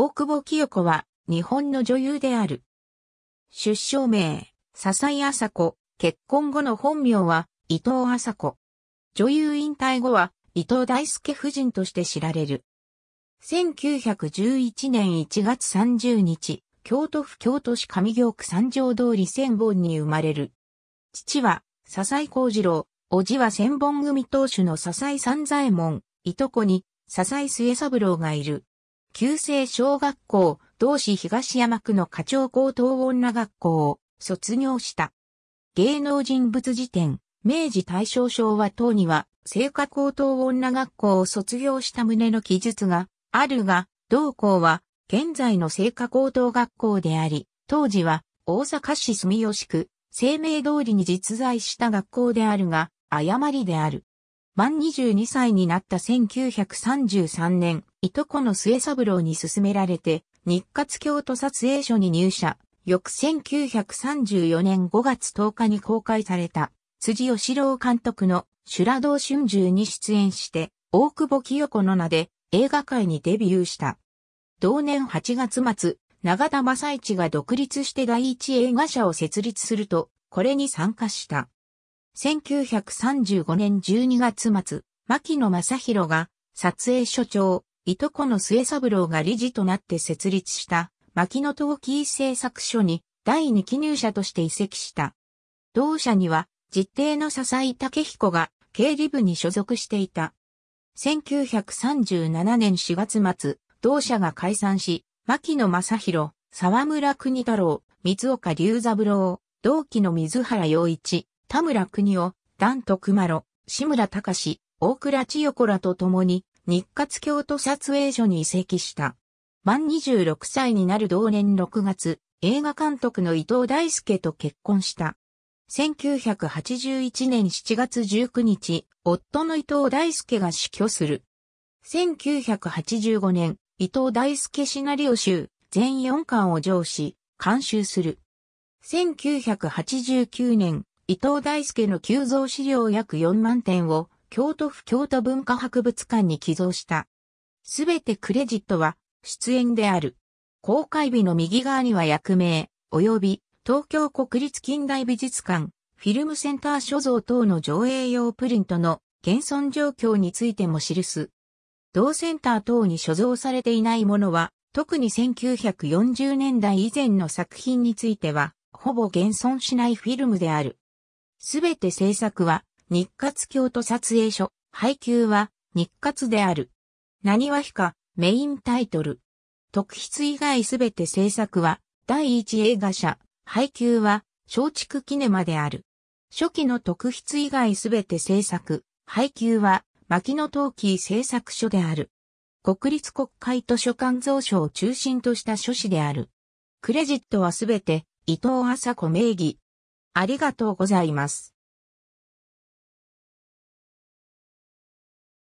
大久保清子は、日本の女優である。出生名、笹井麻子、結婚後の本名は、伊藤麻子。女優引退後は、伊藤大輔夫人として知られる。1911年1月30日、京都府京都市上京区三条通り千本に生まれる。父は、笹井幸次郎、叔父は千本組当主の笹井三左衛門、いとこに、笹井末三郎がいる。旧制小学校、同市東山区の課長高等女学校を卒業した。芸能人物辞典、明治大正昭和等には、聖火高等女学校を卒業した旨の記述があるが、同校は現在の聖火高等学校であり、当時は大阪市住吉区、生命通りに実在した学校であるが、誤りである。満22歳になった1933年、いとこの末三郎に勧められて、日活京都撮影所に入社。翌1934年5月10日に公開された、辻吉郎監督の修羅道春秋に出演して、大久保清子の名で映画界にデビューした。同年8月末、長田正一が独立して第一映画社を設立すると、これに参加した。1935年12月末、牧野正宏が撮影所長、いとこの末三郎が理事となって設立した牧野陶器製作所に第二記入者として移籍した。同社には実定の笹井武彦が経理部に所属していた。1937年4月末、同社が解散し、牧野正宏、沢村国太郎、水岡龍三郎、同期の水原洋一、田村邦夫、段徳麻呂、志村隆、大倉千代子らと共に日活京都撮影所に移籍した。満26歳になる同年6月、映画監督の伊藤大輔と結婚した。1981年7月19日、夫の伊藤大輔が死去する。1985年、伊藤大輔シナリオ集、全4巻を上司、監修する。1989年、伊藤大輔の急増資料約4万点を京都府京都文化博物館に寄贈した。すべてクレジットは出演である。公開日の右側には役名、及び東京国立近代美術館、フィルムセンター所蔵等の上映用プリントの現存状況についても記す。同センター等に所蔵されていないものは、特に1940年代以前の作品については、ほぼ現存しないフィルムである。すべて制作は日活京都撮影所、配給は日活である。何は日かメインタイトル。特筆以外すべて制作は第一映画社、配給は松竹キネマである。初期の特筆以外すべて制作、配給は牧野陶器製作所である。国立国会図書館蔵書を中心とした書誌である。クレジットはすべて伊藤麻子名義、ありがとうございます。